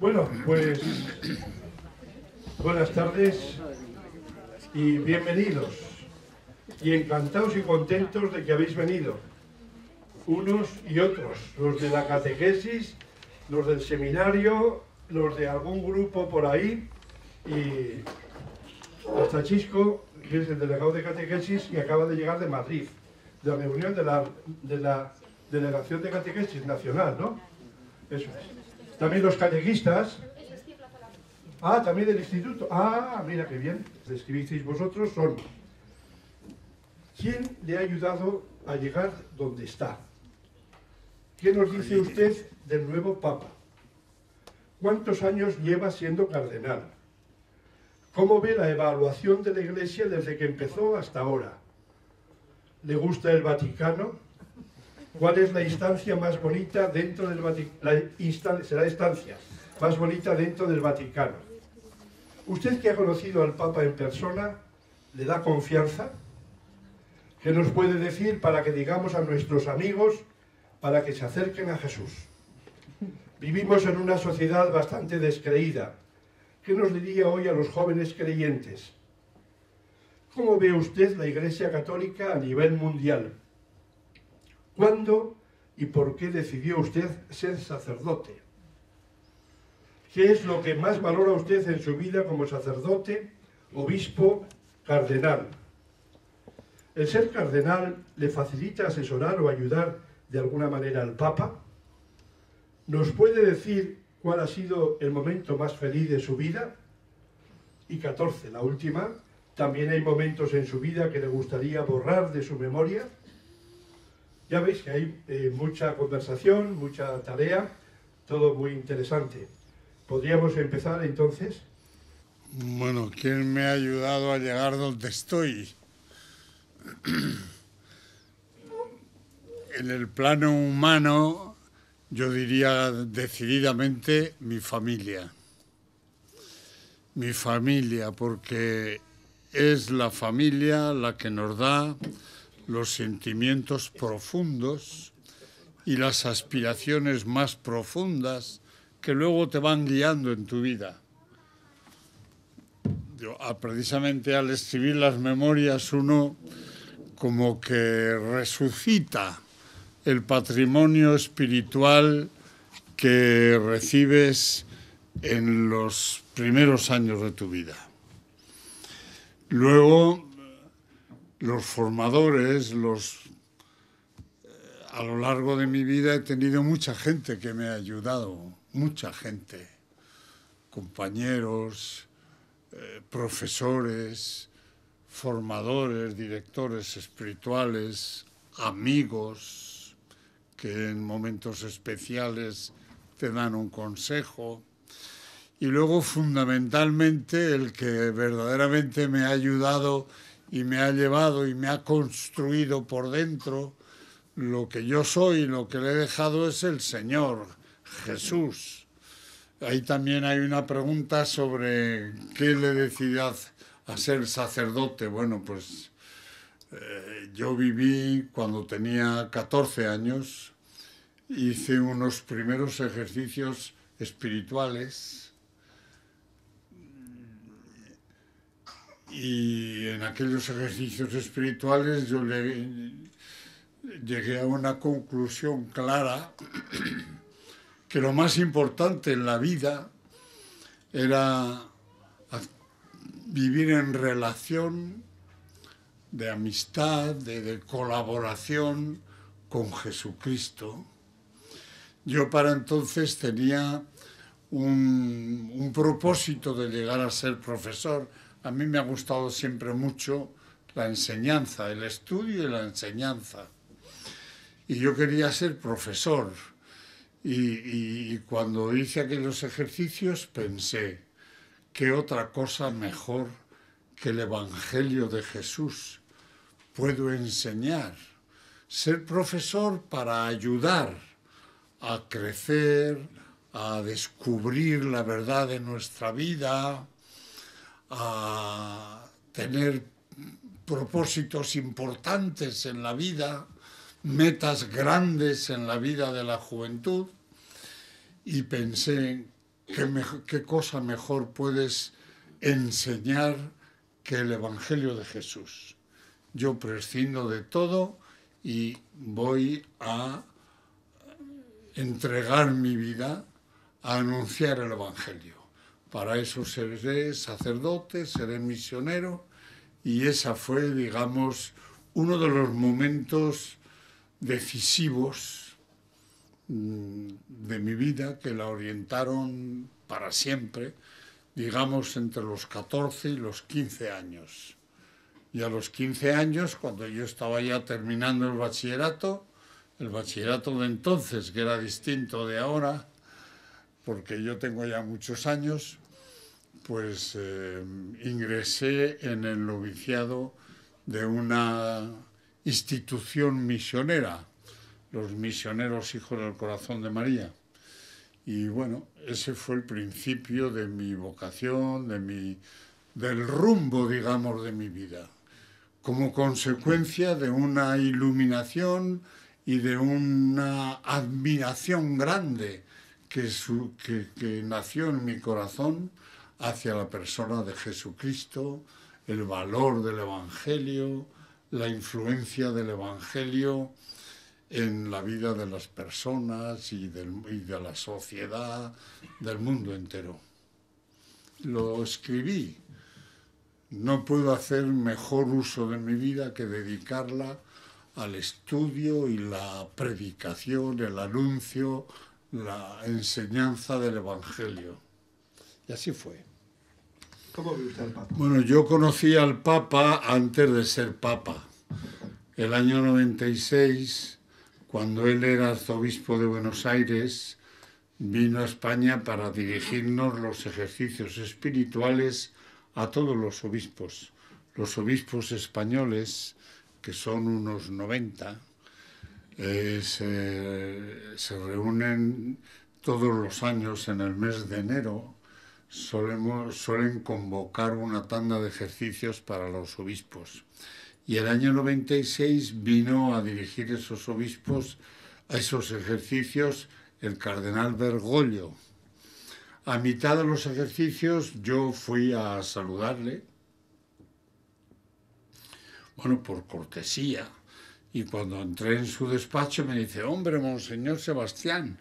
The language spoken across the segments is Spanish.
Bueno, pues buenas tardes y bienvenidos. Y encantados y contentos de que habéis venido, unos y otros, los de la catequesis, los del seminario, los de algún grupo por ahí, y hasta Chisco, que es el delegado de catequesis, y acaba de llegar de Madrid, de la reunión de la, Delegación de Catequesis Nacional, ¿no? Eso es. También los catequistas. Ah, también del instituto. Ah, mira qué bien. escribisteis vosotros. Son. ¿Quién le ha ayudado a llegar donde está? ¿Qué nos dice usted del nuevo Papa? ¿Cuántos años lleva siendo cardenal? ¿Cómo ve la evaluación de la Iglesia desde que empezó hasta ahora? ¿Le gusta el Vaticano? cuál es la instancia más bonita dentro del Vaticano, más bonita dentro del Vaticano. Usted que ha conocido al Papa en persona, ¿le da confianza? ¿Qué nos puede decir para que digamos a nuestros amigos para que se acerquen a Jesús? Vivimos en una sociedad bastante descreída. ¿Qué nos diría hoy a los jóvenes creyentes? ¿Cómo ve usted la Iglesia Católica a nivel mundial? ¿Cuándo y por qué decidió usted ser sacerdote? ¿Qué es lo que más valora usted en su vida como sacerdote, obispo, cardenal? ¿El ser cardenal le facilita asesorar o ayudar de alguna manera al Papa? ¿Nos puede decir cuál ha sido el momento más feliz de su vida? Y 14, la última, ¿también hay momentos en su vida que le gustaría borrar de su memoria? Ya veis que hay eh, mucha conversación, mucha tarea, todo muy interesante. ¿Podríamos empezar entonces? Bueno, ¿quién me ha ayudado a llegar donde estoy? en el plano humano, yo diría decididamente mi familia. Mi familia, porque es la familia la que nos da los sentimientos profundos y las aspiraciones más profundas que luego te van guiando en tu vida. Ah, precisamente al escribir las memorias uno como que resucita el patrimonio espiritual que recibes en los primeros años de tu vida. Luego los formadores, los eh, a lo largo de mi vida he tenido mucha gente que me ha ayudado, mucha gente, compañeros, eh, profesores, formadores, directores espirituales, amigos que en momentos especiales te dan un consejo. Y luego fundamentalmente el que verdaderamente me ha ayudado y me ha llevado y me ha construido por dentro, lo que yo soy, lo que le he dejado es el Señor, Jesús. Ahí también hay una pregunta sobre qué le decidía a ser sacerdote. Bueno, pues eh, yo viví cuando tenía 14 años, hice unos primeros ejercicios espirituales y en aquellos ejercicios espirituales yo llegué a una conclusión clara que lo más importante en la vida era vivir en relación de amistad, de, colaboración con Jesucristo. Yo para entonces tenía un propósito de llegar a ser profesor, a mí me ha gustado siempre mucho la enseñanza, el estudio y la enseñanza. Y yo quería ser profesor. Y, cuando hice aquellos ejercicios pensé, ¿qué otra cosa mejor que el Evangelio de Jesús puedo enseñar? Ser profesor para ayudar a crecer, a descubrir la verdad de nuestra vida, a tener propósitos importantes en la vida, metas grandes en la vida de la juventud y pensé qué, qué cosa mejor puedes enseñar que el Evangelio de Jesús. Yo prescindo de todo y voy a entregar mi vida a anunciar el Evangelio. Para eso seré sacerdote, seré misionero y esa fue, digamos, uno de los momentos decisivos mm, de mi vida que la orientaron para siempre, digamos, entre los 14 y los 15 años. Y a los 15 años, cuando yo estaba ya terminando el bachillerato, el bachillerato de entonces, que era distinto de ahora, porque yo tengo ya muchos años, pues eh, ingresé en el noviciado de una institución misionera, los misioneros hijos del corazón de María. Y bueno, ese fue el principio de mi vocación, de mi, del rumbo, digamos, de mi vida, como consecuencia de una iluminación y de una admiración grande que nació en mi corazón hacia la persona de Jesucristo, el valor del Evangelio, la influencia del Evangelio en la vida de las personas y, de la sociedad, del mundo entero. Lo escribí. No puedo hacer mejor uso de mi vida que dedicarla al estudio y la predicación, el anuncio, la enseñanza del Evangelio. Y así fue. ¿Cómo vive Papa? Bueno, yo conocí al Papa antes de ser Papa. El año 96, cuando él era arzobispo de Buenos Aires, vino a España para dirigirnos los ejercicios espirituales a todos los obispos. Los obispos españoles, que son unos 90, eh, se reúnen todos los años en el mes de enero suelen convocar una tanda de ejercicios para los obispos. Y el año 96 vino a dirigir esos obispos, a esos ejercicios, el cardenal Bergoglio. A mitad de los ejercicios yo fui a saludarle, bueno, por cortesía. Y cuando entré en su despacho me dice, hombre, monseñor Sebastián,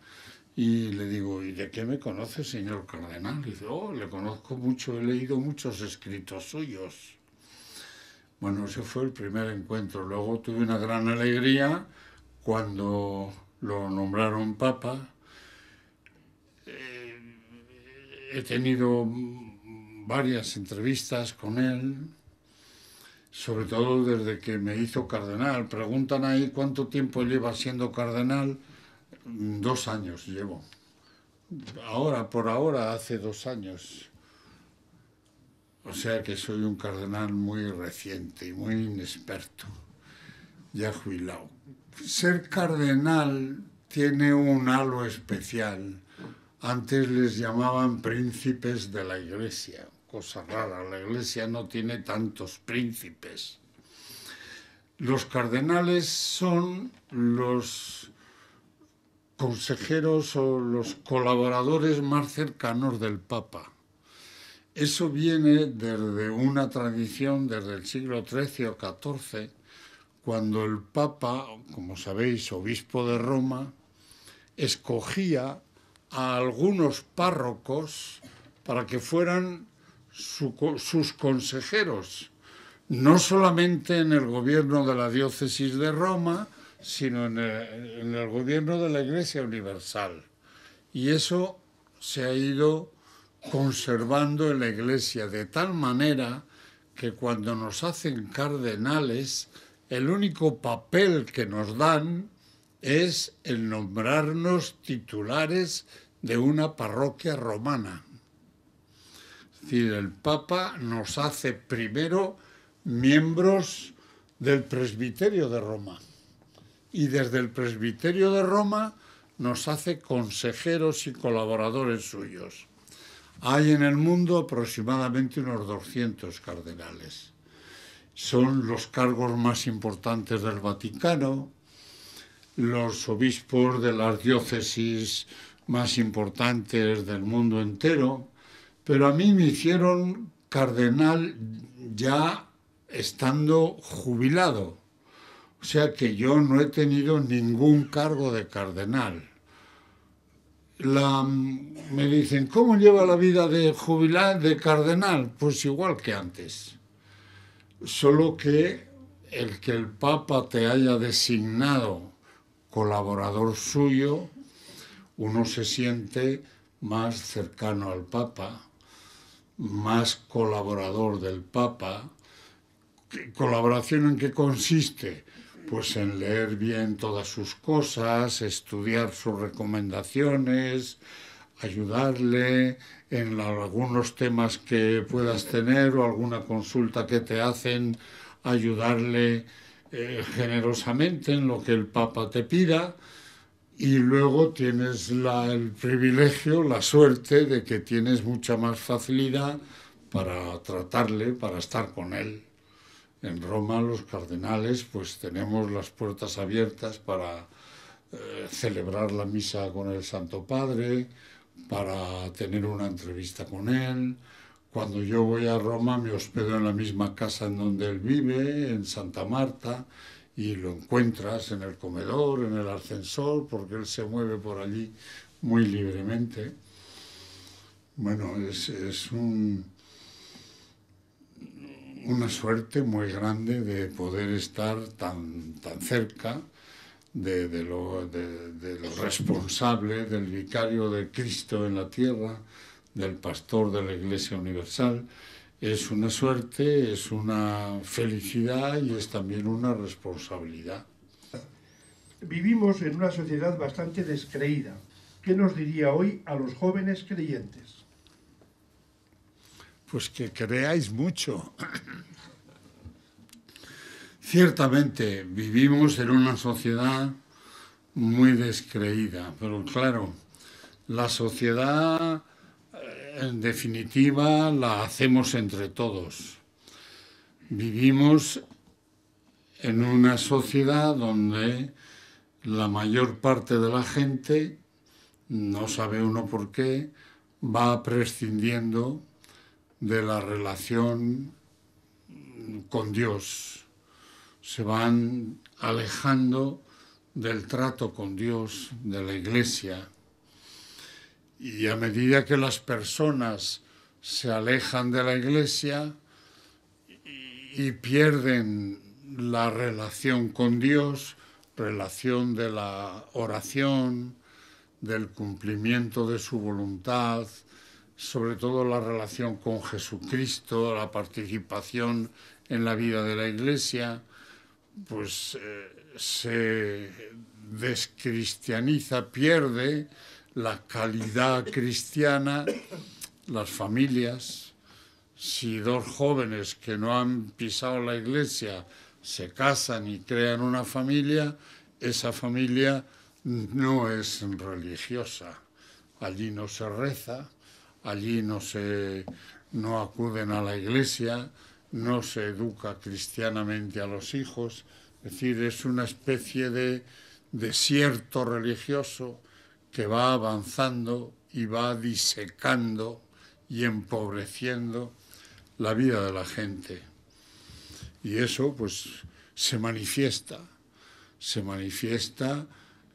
y le digo, ¿y de qué me conoce, señor cardenal? Y dice, oh, le conozco mucho, he leído muchos escritos suyos. Bueno, ese fue el primer encuentro. Luego tuve una gran alegría cuando lo nombraron papa. Eh, he tenido varias entrevistas con él, sobre todo desde que me hizo cardenal. Preguntan ahí cuánto tiempo lleva siendo cardenal. Dos años llevo. Ahora, por ahora, hace dos años. O sea que soy un cardenal muy reciente y muy inexperto, ya jubilado. Ser cardenal tiene un halo especial. Antes les llamaban príncipes de la iglesia, cosa rara, la iglesia no tiene tantos príncipes. Los cardenales son los consejeros o los colaboradores más cercanos del Papa. Eso viene desde una tradición desde el siglo XIII o XIV, cuando el Papa, como sabéis, obispo de Roma, escogía a algunos párrocos para que fueran sus consejeros, no solamente en el gobierno de la diócesis de Roma, sino eh, en el, gobierno de la Iglesia Universal. Y eso se ha ido conservando en la Iglesia de tal manera que cuando nos hacen cardenales, el único papel que nos dan es el nombrarnos titulares de una parroquia romana. Es decir, el Papa nos hace primero miembros del presbiterio de Roma y desde el presbiterio de Roma nos hace consejeros y colaboradores suyos. Hay en el mundo aproximadamente unos 200 cardenales. Son los cargos más importantes del Vaticano, los obispos de las diócesis más importantes del mundo entero, pero a mí me hicieron cardenal ya estando jubilado o sea que yo no he tenido ningún cargo de cardenal. Mm, me dicen, ¿cómo lleva la vida de jubilado, de cardenal? Pues igual que antes. Solo que el que el Papa te haya designado colaborador suyo, uno se siente más cercano al Papa, más colaborador del Papa. ¿Colaboración en qué consiste? pues en leer bien todas sus cosas, estudiar sus recomendaciones, ayudarle en algunos temas que puedas tener o alguna consulta que te hacen, ayudarle eh, generosamente en lo que el Papa te pida y luego tienes el privilegio, la suerte de que tienes mucha más facilidad para tratarle, para estar con él en Roma los cardenales pues tenemos las puertas abiertas para eh, celebrar la misa con el Santo Padre, para tener una entrevista con él. Cuando yo voy a Roma me hospedo en la misma casa en donde él vive, en Santa Marta, y lo encuentras en el comedor, en el ascensor, porque él se mueve por allí muy libremente. Bueno, es, es un una suerte muy grande de poder estar tan, tan cerca de, lo, de, lo, responsable, del vicario de Cristo en la tierra, del pastor de la Iglesia Universal. Es una suerte, es una felicidad y es también una responsabilidad. Vivimos en una sociedad bastante descreída. ¿Qué nos diría hoy a los jóvenes creyentes? pues que creáis mucho. Ciertamente vivimos en una sociedad muy descreída, pero claro, la sociedad eh, en definitiva la hacemos entre todos. Vivimos en una sociedad donde la mayor parte de la gente, no sabe uno por qué, va prescindiendo de la relación con Dios, se van alejando del trato con Dios, de la iglesia. Y a medida que las personas se alejan de la iglesia y pierden la relación con Dios, relación de la oración, del cumplimiento de su voluntad, sobre todo la relación con Jesucristo, la participación en la vida de la Iglesia, pues eh, se descristianiza, pierde la calidad cristiana, las familias. Si dos jóvenes que no han pisado la iglesia se casan y crean una familia, esa familia no es religiosa. Allí no se reza, allí no, se, no acuden a la iglesia, no se educa cristianamente a los hijos, es decir, es una especie de desierto religioso que va avanzando y va disecando y empobreciendo la vida de la gente. Y eso pues se manifiesta, se manifiesta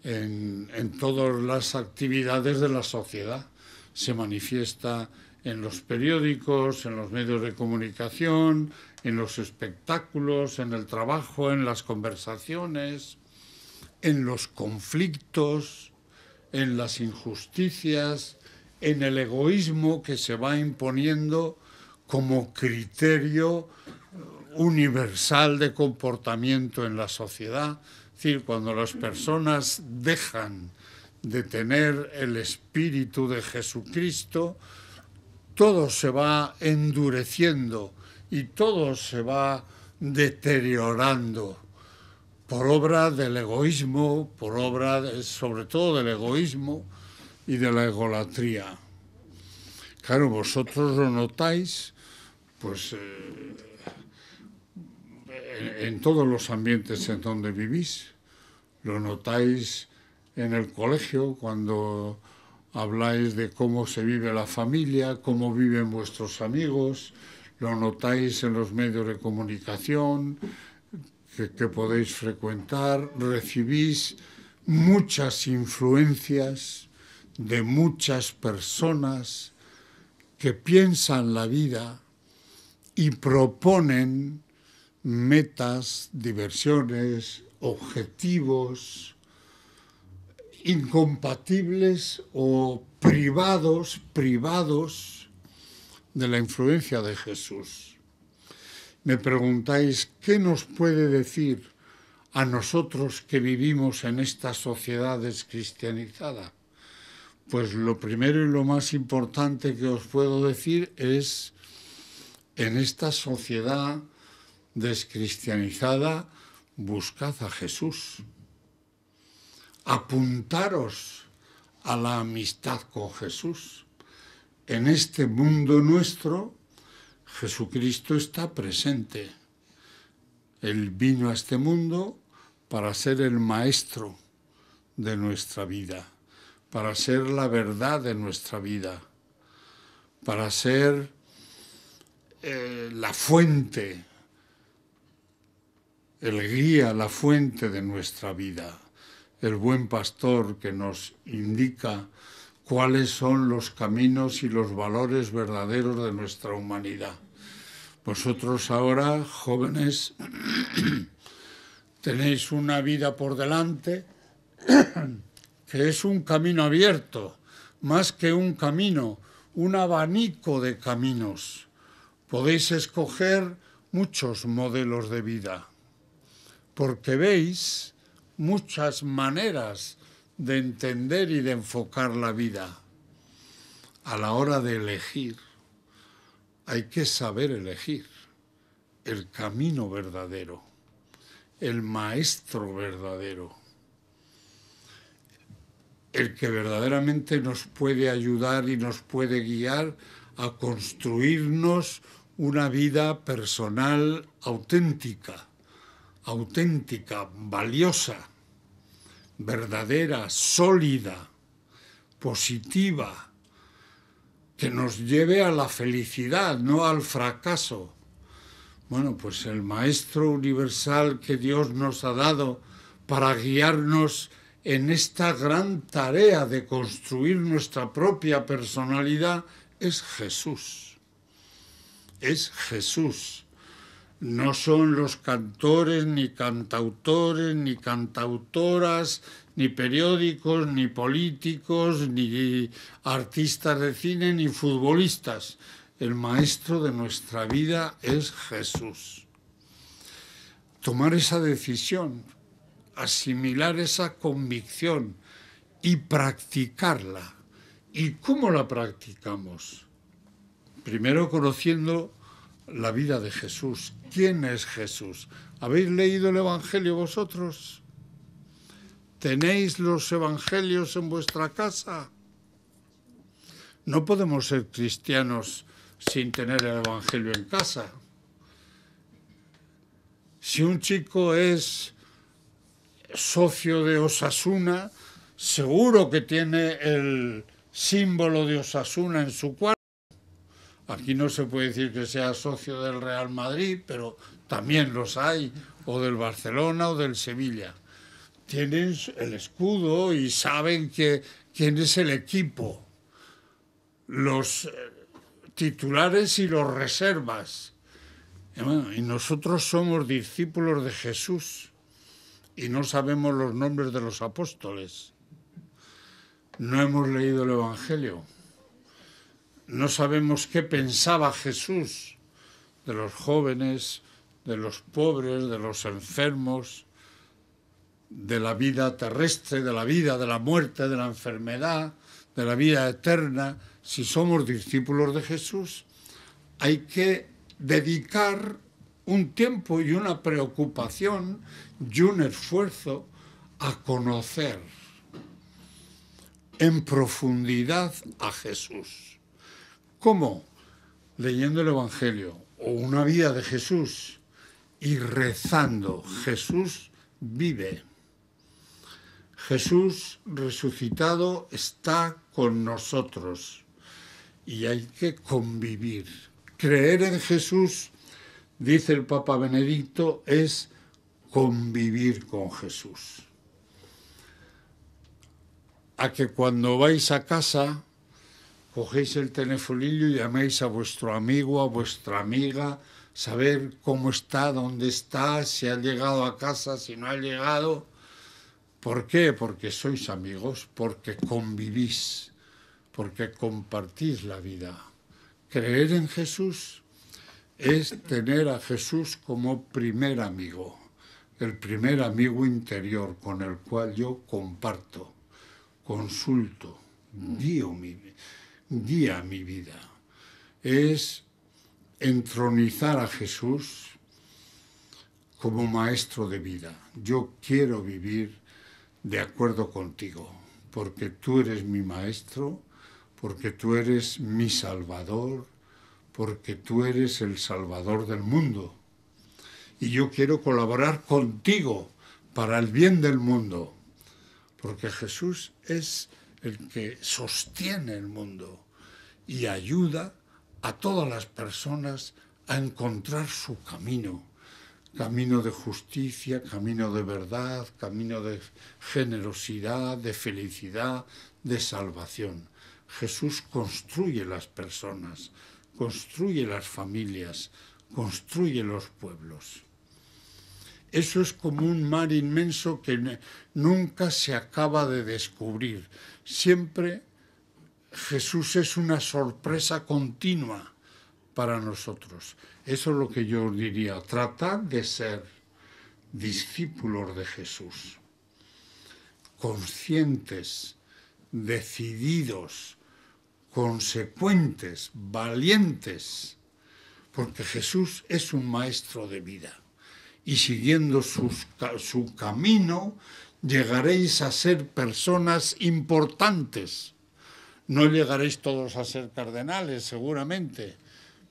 en todas las actividades de la sociedad se manifiesta en los periódicos, en los medios de comunicación, en los espectáculos, en el trabajo, en las conversaciones, en los conflictos, en las injusticias, en el egoísmo que se va imponiendo como criterio universal de comportamiento en la sociedad. Es decir, cuando las personas dejan de tener el Espíritu de Jesucristo, todo se va endureciendo y todo se va deteriorando por obra del egoísmo, por obra sobre todo del egoísmo y de la egolatría. Claro, vosotros lo notáis, pues eh, en, todos los ambientes en donde vivís, lo notáis en el colegio, cuando habláis de cómo se vive la familia, cómo viven vuestros amigos, lo notáis en los medios de comunicación que, que podéis frecuentar, recibís muchas influencias de muchas personas que piensan la vida y proponen metas, diversiones, objetivos, incompatibles o privados, privados de la influencia de Jesús. Me preguntáis, ¿qué nos puede decir a nosotros que vivimos en esta sociedad descristianizada. Pues lo primero y lo más importante que os puedo decir es, en esta sociedad descristianizada, buscad a Jesús apuntaros a la amistad con Jesús. En este mundo nuestro, Jesucristo está presente. Él vino a este mundo para ser el maestro de nuestra vida, para ser la verdad de nuestra vida, para ser eh, la fuente, el guía, la fuente de nuestra vida el buen pastor que nos indica cuáles son los caminos y los valores verdaderos de nuestra humanidad. Vosotros ahora, jóvenes, tenéis una vida por delante que es un camino abierto, más que un camino, un abanico de caminos. Podéis escoger muchos modelos de vida, porque veis muchas maneras de entender y de enfocar la vida. A la hora de elegir, hay que saber elegir el camino verdadero, el maestro verdadero, el que verdaderamente nos puede ayudar y nos puede guiar a construirnos una vida personal auténtica auténtica, valiosa, verdadera, sólida, positiva, que nos lleve a la felicidad, no al fracaso. Bueno, pues el Maestro Universal que Dios nos ha dado para guiarnos en esta gran tarea de construir nuestra propia personalidad es Jesús. Es Jesús no son los cantores, ni cantautores, ni cantautoras, ni periódicos, ni políticos, ni artistas de cine, ni futbolistas. El maestro de nuestra vida es Jesús. Tomar esa decisión, asimilar esa convicción y practicarla. ¿Y cómo la practicamos? Primero conociendo la vida de Jesús. ¿Quién es Jesús? ¿Habéis leído el Evangelio vosotros? ¿Tenéis los Evangelios en vuestra casa? No podemos ser cristianos sin tener el Evangelio en casa. Si un chico es socio de Osasuna, seguro que tiene el símbolo de Osasuna en su cuarto. Aquí no se puede decir que sea socio del Real Madrid, pero también los hay, o del Barcelona o del Sevilla. Tienen el escudo y saben que, quién es el equipo, los eh, titulares y los reservas. y nosotros somos discípulos de Jesús y no sabemos los nombres de los apóstoles. No hemos leído el Evangelio. No sabemos qué pensaba Jesús de los jóvenes, de los pobres, de los enfermos, de la vida terrestre, de la vida, de la muerte, de la enfermedad, de la vida eterna. Si somos discípulos de Jesús, hay que dedicar un tiempo y una preocupación y un esfuerzo a conocer en profundidad a Jesús. ¿Cómo? Leyendo el Evangelio o una vida de Jesús y rezando. Jesús vive. Jesús resucitado está con nosotros y hay que convivir. Creer en Jesús, dice el Papa Benedicto, es convivir con Jesús. A que cuando vais a casa cogéis el telefonillo y llaméis a vuestro amigo, a vuestra amiga, saber cómo está, dónde está, si ha llegado a casa, si no ha llegado. ¿Por qué? Porque sois amigos, porque convivís, porque compartís la vida. Creer en Jesús es tener a Jesús como primer amigo, el primer amigo interior con el cual yo comparto, consulto, guío mi guía mi vida. Es entronizar a Jesús como maestro de vida. Yo quiero vivir de acuerdo contigo, porque tú eres mi maestro, porque tú eres mi salvador, porque tú eres el salvador del mundo. Y yo quiero colaborar contigo para el bien del mundo, porque Jesús es el que sostiene el mundo y ayuda a todas las personas a encontrar su camino, camino de justicia, camino de verdad, camino de generosidad, de felicidad, de salvación. Jesús construye las personas, construye las familias, construye los pueblos. Eso es como un mar inmenso que nunca se acaba de descubrir siempre Jesús es una sorpresa continua para nosotros. Eso es lo que yo diría, Tratad de ser discípulos de Jesús, conscientes, decididos, consecuentes, valientes, porque Jesús es un maestro de vida y siguiendo su camino llegaréis a ser personas importantes. No llegaréis todos a ser cardenales, seguramente,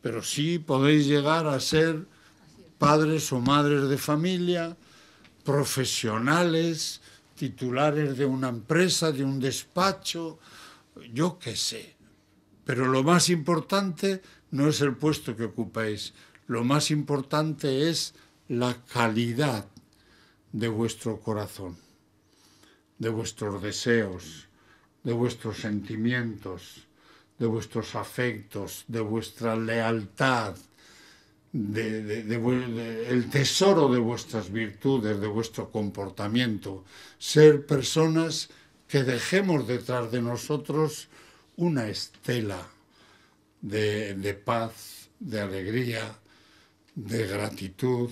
pero sí podéis llegar a ser padres o madres de familia, profesionales, titulares de una empresa, de un despacho, yo qué sé. Pero lo más importante no es el puesto que ocupáis, lo más importante es la calidad de vuestro corazón de vuestros deseos, de vuestros sentimientos, de vuestros afectos, de vuestra lealtad, de, el tesoro de vuestras virtudes, de vuestro comportamiento. Ser personas que dejemos detrás de nosotros una estela de paz, de alegría, de gratitud,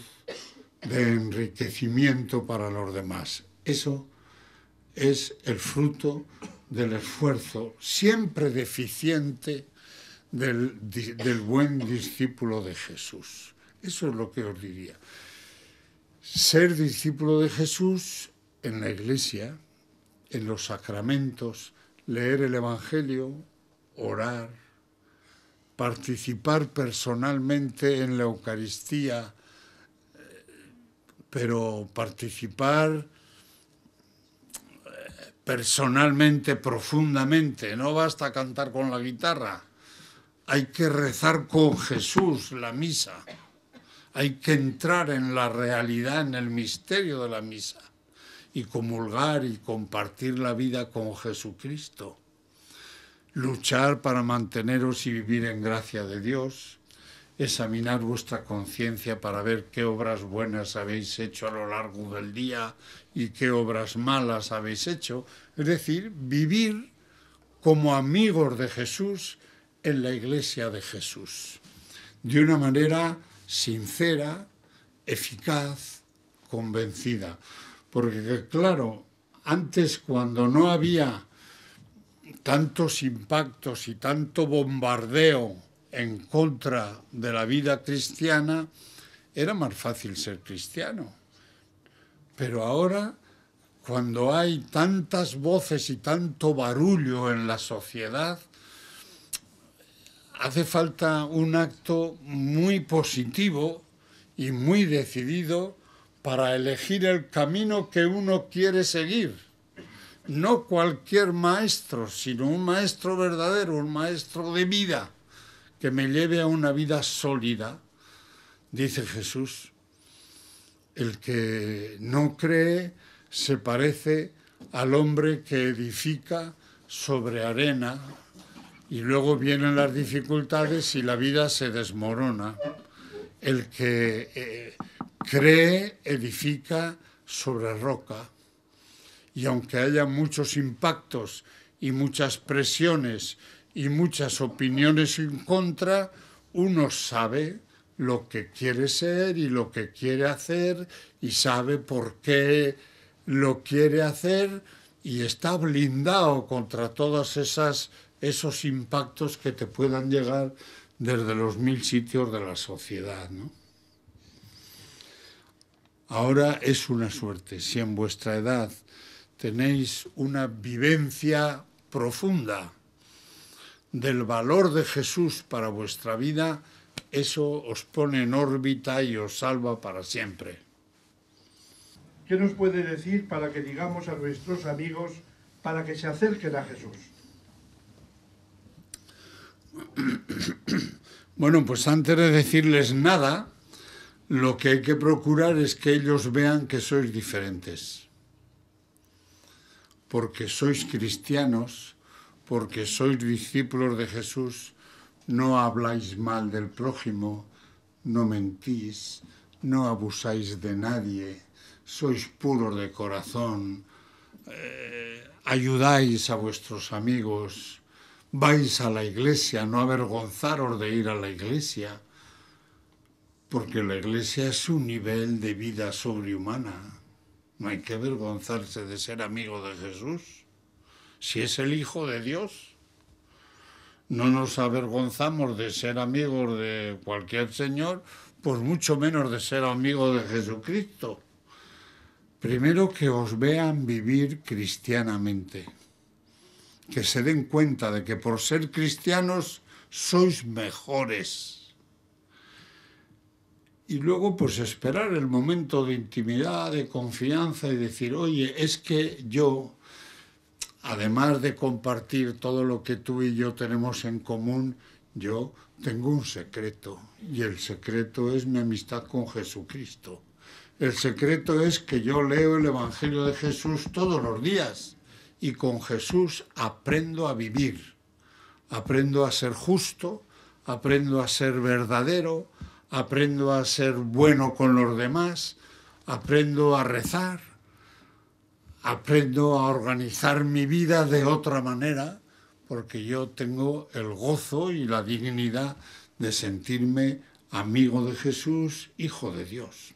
de enriquecimiento para los demás. Eso es el fruto del esfuerzo siempre deficiente del, buen discípulo de Jesús. Eso es lo que os diría. Ser discípulo de Jesús en la iglesia, en los sacramentos, leer el Evangelio, orar, participar personalmente en la Eucaristía, eh, pero participar personalmente, profundamente. No basta cantar con la guitarra. Hay que rezar con Jesús la misa. Hay que entrar en la realidad, en el misterio de la misa y comulgar y compartir la vida con Jesucristo. Luchar para manteneros y vivir en gracia de Dios examinar vuestra conciencia para ver qué obras buenas habéis hecho a lo largo del día y qué obras malas habéis hecho. Es decir, vivir como amigos de Jesús en la iglesia de Jesús, de una manera sincera, eficaz, convencida. Porque claro, antes cuando no había tantos impactos y tanto bombardeo, en contra de la vida cristiana, era más fácil ser cristiano. Pero ahora, cuando hay tantas voces y tanto barullo en la sociedad, hace falta un acto muy positivo y muy decidido para elegir el camino que uno quiere seguir. No cualquier maestro, sino un maestro verdadero, un maestro de vida que me lleve a una vida sólida, dice Jesús, el que no cree se parece al hombre que edifica sobre arena y luego vienen las dificultades y la vida se desmorona. El que eh, cree edifica sobre roca y aunque haya muchos impactos y muchas presiones y muchas opiniones en contra, uno sabe lo que quiere ser y lo que quiere hacer y sabe por qué lo quiere hacer y está blindado contra todas esas esos impactos que te puedan llegar desde los mil sitios de la sociedad, Ahora es una suerte si en vuestra edad tenéis una vivencia profunda del valor de Jesús para vuestra vida, eso os pone en órbita y os salva para siempre. ¿Qué nos puede decir para que digamos a nuestros amigos para que se acerquen a Jesús? Bueno, pues antes de decirles nada, lo que hay que procurar es que ellos vean que sois diferentes. Porque sois cristianos porque sois discípulos de Jesús, no habláis mal del prójimo, no mentís, no abusáis de nadie, sois puros de corazón, eh, ayudáis a vuestros amigos, vais a la iglesia, no avergonzaros de ir a la iglesia, porque la iglesia es un nivel de vida sobrehumana. No hay que avergonzarse de ser amigo de Jesús si es el Hijo de Dios. No nos avergonzamos de ser amigos de cualquier Señor, pues mucho menos de ser amigos de Jesucristo. Primero que os vean vivir cristianamente, que se den cuenta de que por ser cristianos sois mejores y luego pues esperar el momento de intimidad, de confianza y decir, oye, es que yo además de compartir todo lo que tú y yo tenemos en común, yo tengo un secreto y el secreto es mi amistad con Jesucristo. El secreto es que yo leo el Evangelio de Jesús todos los días y con Jesús aprendo a vivir, aprendo a ser justo, aprendo a ser verdadero, aprendo a ser bueno con los demás, aprendo a rezar, aprendo a organizar mi vida de otra manera porque yo tengo el gozo y la dignidad de sentirme amigo de Jesús, hijo de Dios.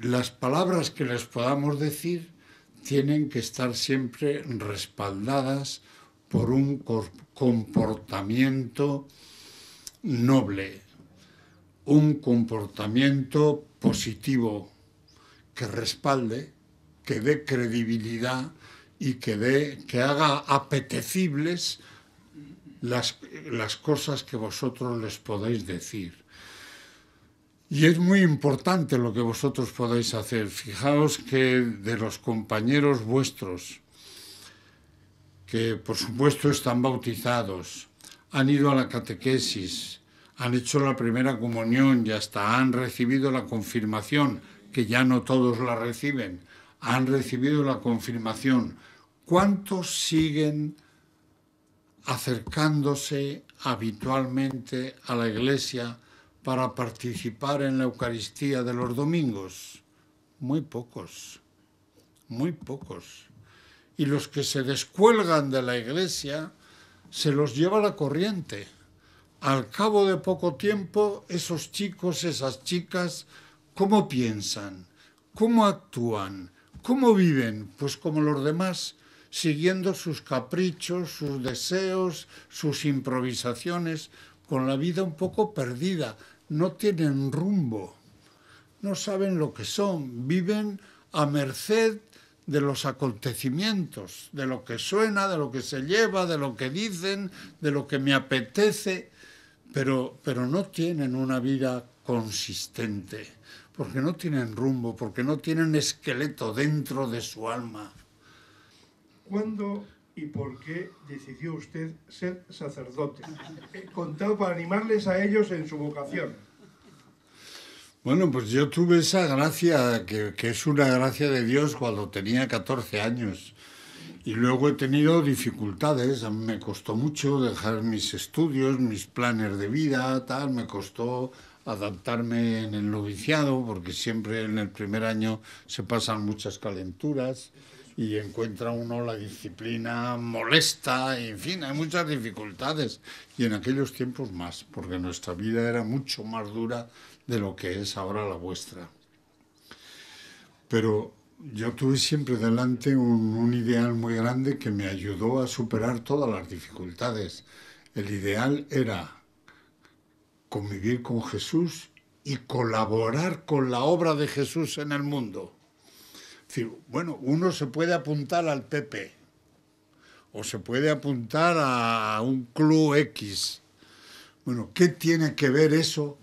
las palabras que les podamos decir tienen que estar siempre respaldadas por un comportamiento noble, un comportamiento positivo que respalde que dé credibilidad y que, dé, que haga apetecibles las, las cosas que vosotros les podéis decir. Y es muy importante lo que vosotros podáis hacer. Fijaos que de los compañeros vuestros, que por supuesto están bautizados, han ido a la catequesis, han hecho la primera comunión y hasta han recibido la confirmación, que ya no todos la reciben, han recibido la confirmación. ¿Cuántos siguen acercándose habitualmente a la iglesia para participar en la Eucaristía de los domingos? Muy pocos, muy pocos. Y los que se descuelgan de la iglesia se los lleva la corriente. Al cabo de poco tiempo, esos chicos, esas chicas, ¿cómo piensan? ¿Cómo actúan? ¿Cómo viven? Pues como los demás, siguiendo sus caprichos, sus deseos, sus improvisaciones, con la vida un poco perdida. No tienen rumbo, no saben lo que son, viven a merced de los acontecimientos, de lo que suena, de lo que se lleva, de lo que dicen, de lo que me apetece, pero, pero no tienen una vida consistente porque no tienen rumbo, porque no tienen esqueleto dentro de su alma. ¿Cuándo y por qué decidió usted ser sacerdote? Eh, contado para animarles a ellos en su vocación. Bueno, pues yo tuve esa gracia, que, es una gracia de Dios, cuando tenía 14 años. Y luego he tenido dificultades, me costó mucho dejar mis estudios, mis planes de vida, tal, me costó adaptarme en el noviciado, porque siempre en el primer año se pasan muchas calenturas y encuentra uno la disciplina molesta, en fin, hay muchas dificultades. Y en aquellos tiempos más, porque nuestra vida era mucho más dura de lo que es ahora la vuestra. Pero yo tuve siempre delante un, un ideal muy grande que me ayudó a superar todas las dificultades. El ideal era convivir con Jesús y colaborar con la obra de Jesús en el mundo. bueno, uno se puede apuntar al PP o se puede apuntar a un club X. Bueno, ¿qué tiene que ver eso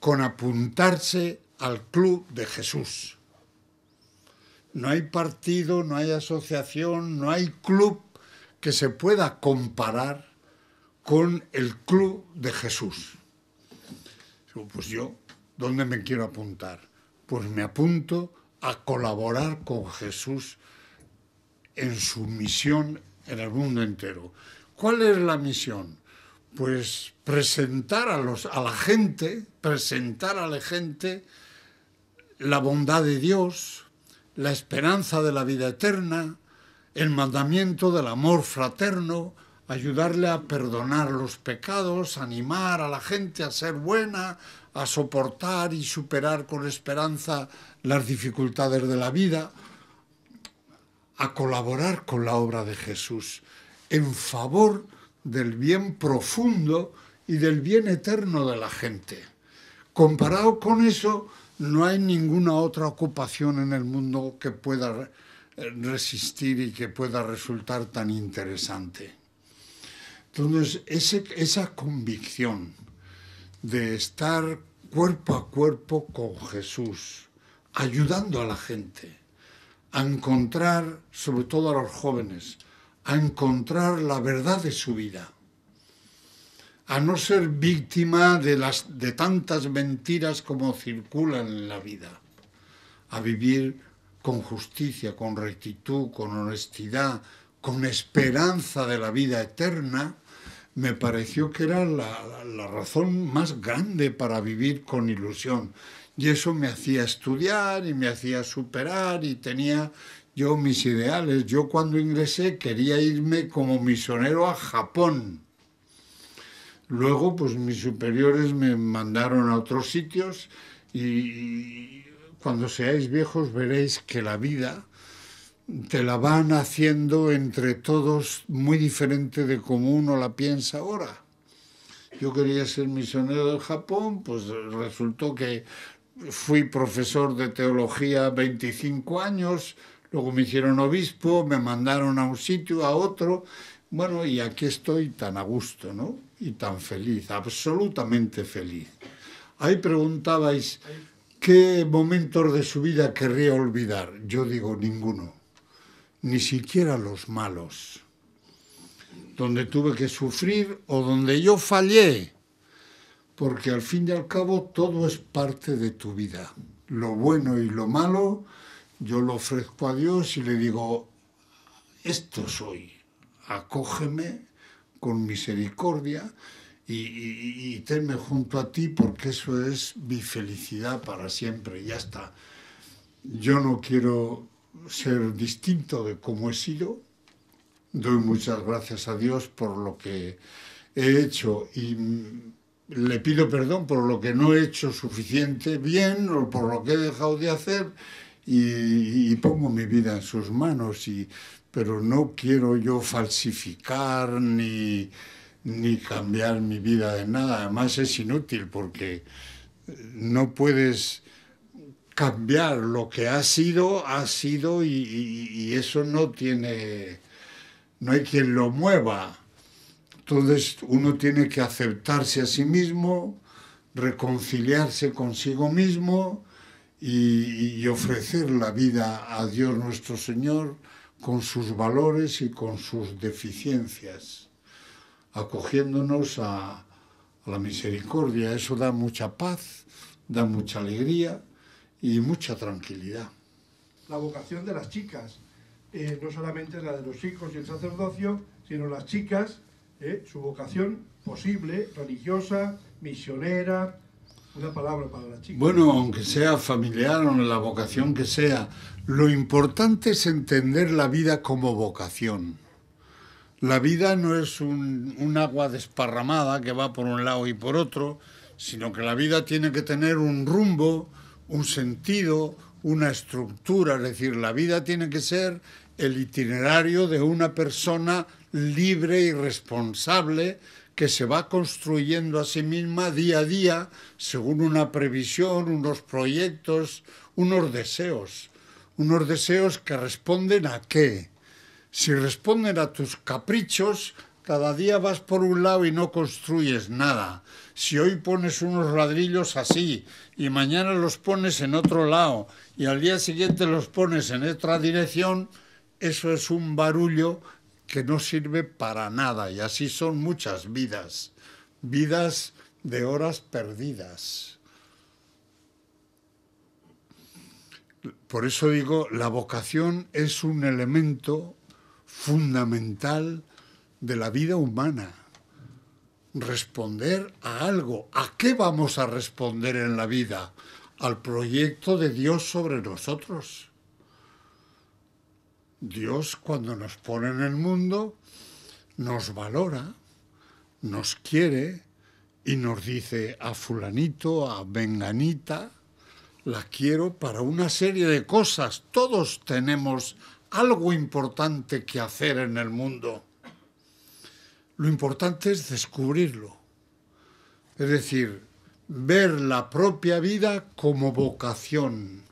con apuntarse al club de Jesús? No hay partido, no hay asociación, no hay club que se pueda comparar con el club de Jesús pues yo, ¿dónde me quiero apuntar? Pues me apunto a colaborar con Jesús en su misión en el mundo entero. ¿Cuál es la misión? Pues presentar a, a la gente, presentar a la gente la bondad de Dios, la esperanza de la vida eterna, el mandamiento del amor fraterno, ayudarle a perdonar los pecados, animar a la gente a ser buena, a soportar y superar con esperanza las dificultades de la vida, a colaborar con la obra de Jesús en favor del bien profundo y del bien eterno de la gente. Comparado con eso, no hay ninguna otra ocupación en el mundo que pueda resistir y que pueda resultar tan interesante. Entonces, esa convicción de estar cuerpo a cuerpo con Jesús, ayudando a la gente, a encontrar, sobre todo a los jóvenes, a encontrar la verdad de su vida, a no ser víctima las, de tantas mentiras como circulan en la vida, a vivir con justicia, con rectitud, con honestidad, con esperanza de la vida eterna, me pareció que era la, razón más grande para vivir con ilusión. Y eso me hacía estudiar y me hacía superar y tenía yo mis ideales. Yo cuando ingresé quería irme como misionero a Japón. Luego, pues mis superiores me mandaron a otros sitios y cuando seáis viejos veréis que la vida te la van haciendo entre todos muy diferente de como uno la piensa ahora. Yo quería ser misionero en Japón, pues resultó que fui profesor de teología 25 años, luego me hicieron obispo, me mandaron a un sitio, a otro, bueno, y aquí estoy tan a gusto, ¿no? Y tan feliz, absolutamente feliz. Ahí preguntabais, ¿qué momentos de su vida querría olvidar? Yo digo, ninguno ni siquiera los malos, donde tuve que sufrir o donde yo fallé, porque al fin y al cabo todo es parte de tu vida. Lo bueno y lo malo, yo lo ofrezco a Dios y le digo, esto soy, acógeme con misericordia y, tenme junto a ti porque eso es mi felicidad para siempre, ya está. Yo no quiero ser distinto de como he sido. Doy muchas gracias a Dios por lo que he hecho y mm, le pido perdón por lo que no he hecho suficiente bien o por lo que he dejado de hacer y, pongo mi vida en sus manos. Y, pero no quiero yo falsificar ni, ni cambiar mi vida de nada. Además es inútil porque no puedes cambiar lo que ha sido, ha sido y, eso no tiene, no hay quien lo mueva. Entonces uno tiene que aceptarse a sí mismo, reconciliarse consigo mismo y, ofrecer la vida a Dios nuestro Señor con sus valores y con sus deficiencias, acogiéndonos a la misericordia. Eso da mucha paz, da mucha alegría y mucha tranquilidad. La vocación de las chicas, eh, no solamente la de los chicos y el sacerdocio, sino las chicas, eh, su vocación posible, religiosa, misionera, una palabra para las chicas. Bueno, aunque sea familiar o la vocación que sea, lo importante es entender la vida como vocación. La vida no es un agua desparramada que va por un lado y por otro, sino que la vida tiene que tener un rumbo, un sentido, una estructura, es decir, la vida tiene que ser el itinerario de una persona libre y responsable que se va construyendo a sí misma día a día según una previsión, unos proyectos, unos deseos. Unos deseos que responden a qué. Si responden a tus caprichos, cada día vas por un lado y no construyes nada. Si hoy pones unos ladrillos así y mañana los pones en otro lado y al día siguiente los pones en otra dirección, eso es un barullo que no sirve para nada y así son muchas vidas, vidas de horas perdidas. Por eso digo, la vocación es un elemento fundamental de la vida humana. Responder a algo. ¿A qué vamos a responder en la vida? Al proyecto de Dios sobre nosotros. Dios cuando nos pone en el mundo nos valora, nos quiere y nos dice a fulanito, a venganita, la quiero para una serie de cosas. Todos tenemos algo importante que hacer en el mundo. Lo importante es descubrirlo. Es decir, ver la propia vida como vocación,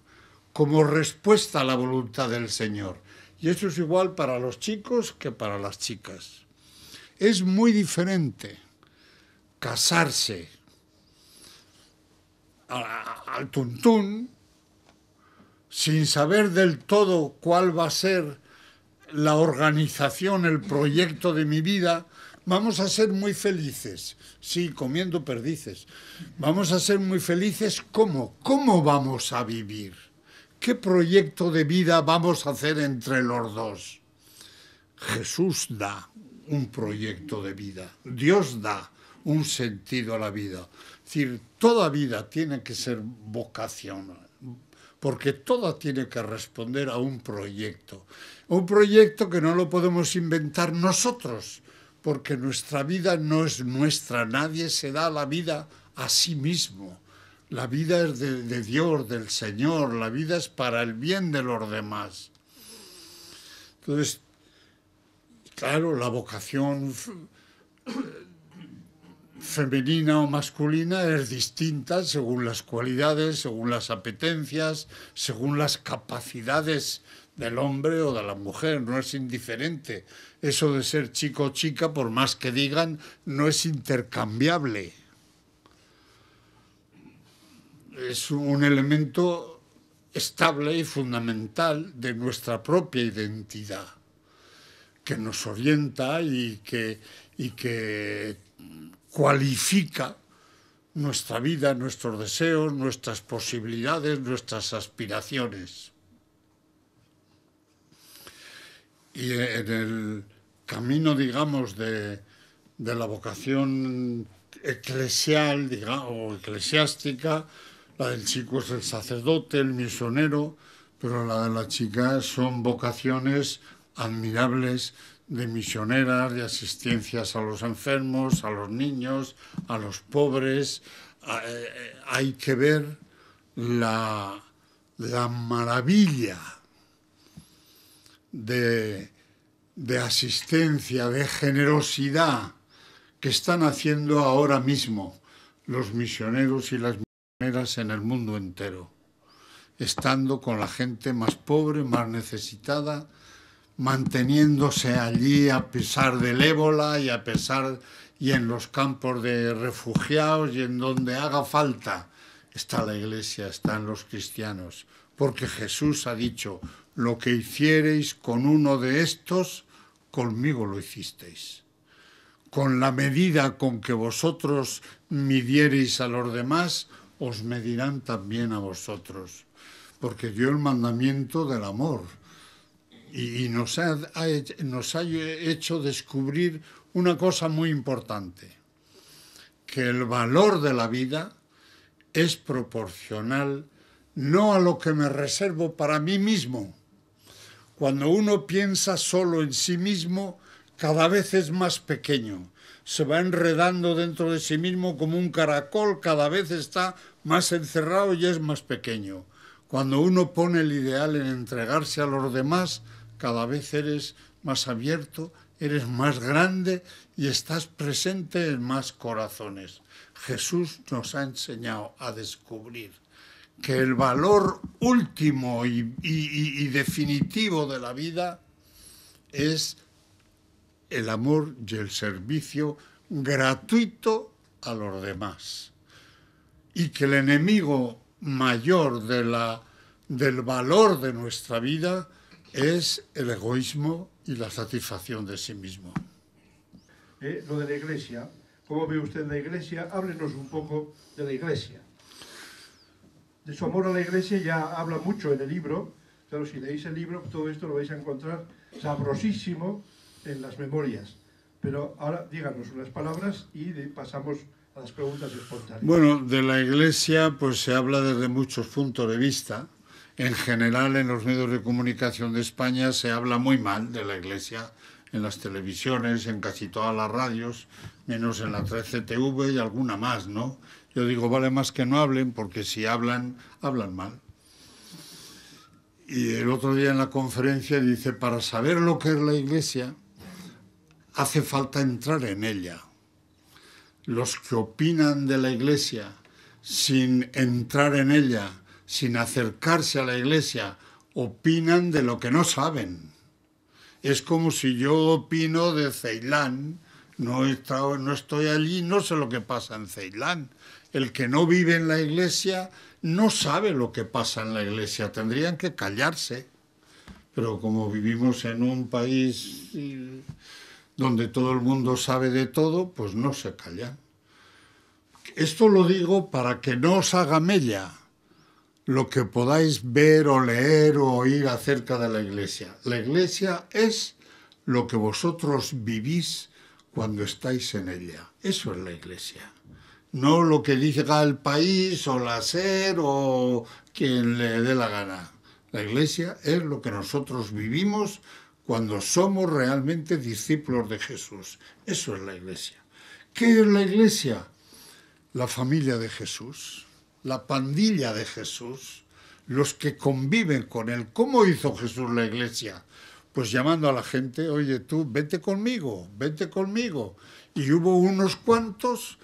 como respuesta a la voluntad del Señor. Y eso es igual para los chicos que para las chicas. Es muy diferente casarse al tuntún sin saber del todo cuál va a ser la organización, el proyecto de mi vida, Vamos a ser muy felices, sí, comiendo perdices. Vamos a ser muy felices, ¿cómo? ¿Cómo vamos a vivir? ¿Qué proyecto de vida vamos a hacer entre los dos? Jesús da un proyecto de vida, Dios da un sentido a la vida. Es decir, toda vida tiene que ser vocacional, porque toda tiene que responder a un proyecto. Un proyecto que no lo podemos inventar nosotros, porque nuestra vida no es nuestra, nadie se da la vida a sí mismo. La vida es de, de, Dios, del Señor, la vida es para el bien de los demás. Entonces, claro, la vocación femenina o masculina es distinta según las cualidades, según las apetencias, según las capacidades del hombre o de la mujer, no es indiferente eso de ser chico o chica, por más que digan, no es intercambiable. Es un elemento estable y fundamental de nuestra propia identidad, que nos orienta y que, y que cualifica nuestra vida, nuestros deseos, nuestras posibilidades, nuestras aspiraciones. y eh, en el camino, digamos, de, la vocación eclesial o eclesiástica, la del chico es el sacerdote, el misionero, pero la de la chica son vocaciones admirables de misioneras, de asistencias a los enfermos, a los niños, a los pobres. Eh, eh, hay que ver la maravilla de, asistencia, de generosidad que están haciendo ahora mismo los misioneros y las misioneras en el mundo entero, estando con la gente más pobre, más necesitada, manteniéndose allí a pesar del ébola y a pesar y en los campos de refugiados y en donde haga falta. Está la iglesia, están los cristianos, porque Jesús ha dicho, lo que hiciereis con uno de estos, conmigo lo hicisteis. Con la medida con que vosotros midiereis a los demás, os medirán también a vosotros. Porque dio el mandamiento del amor y, nos ha hecho descubrir una cosa muy importante, que el valor de la vida es proporcional no a lo que me reservo para mí mismo, cuando uno piensa solo en sí mismo, cada vez es más pequeño, se va enredando dentro de sí mismo como un caracol, cada vez está más encerrado y es más pequeño. Cuando uno pone el ideal en entregarse a los demás, cada vez eres más abierto, eres más grande y estás presente en más corazones. Jesús nos ha enseñado a descubrir que el valor último y, definitivo de la vida es el amor y el servicio gratuito a los demás. Y que el enemigo mayor de la, del valor de nuestra vida es el egoísmo y la satisfacción de sí mismo. Eh, lo de la iglesia, ¿cómo ve usted la iglesia? Háblenos un poco de la iglesia de su amor a la iglesia ya habla mucho en el libro. Claro, si leéis el libro, todo esto lo vais a encontrar sabrosísimo en las memorias. Pero ahora díganos unas palabras y pasamos a las preguntas espontáneas. Bueno, de la iglesia pues se habla desde muchos puntos de vista. En general, en los medios de comunicación de España se habla muy mal de la iglesia, en las televisiones, en casi todas las radios, menos en la 13TV y alguna más, ¿no? Yo digo, vale más que no hablen, porque si hablan, hablan mal. Y el otro día en la conferencia dice, para saber lo que es la iglesia, hace falta entrar en ella. Los que opinan de la iglesia sin entrar en ella, sin acercarse a la iglesia, opinan de lo que no saben. Es como si yo opino de Ceilán, no, no estoy allí, no sé lo que pasa en Ceilán, el que no vive en la iglesia no sabe lo que pasa en la iglesia, tendrían que callarse. Pero como vivimos en un país donde todo el mundo sabe de todo, pues no se callan. Esto lo digo para que no os haga mella lo que podáis ver o leer o oír acerca de la iglesia. La iglesia es lo que vosotros vivís cuando estáis en ella. Eso es la iglesia no lo que diga el país o la SER o quien le dé la gana. La iglesia es lo que nosotros vivimos cuando somos realmente discípulos de Jesús. Eso es la iglesia. ¿Qué es la iglesia? La familia de Jesús, la pandilla de Jesús, los que conviven con él. ¿Cómo hizo Jesús la iglesia? Pues llamando a la gente, oye tú, vete conmigo, vete conmigo. Y hubo unos cuantos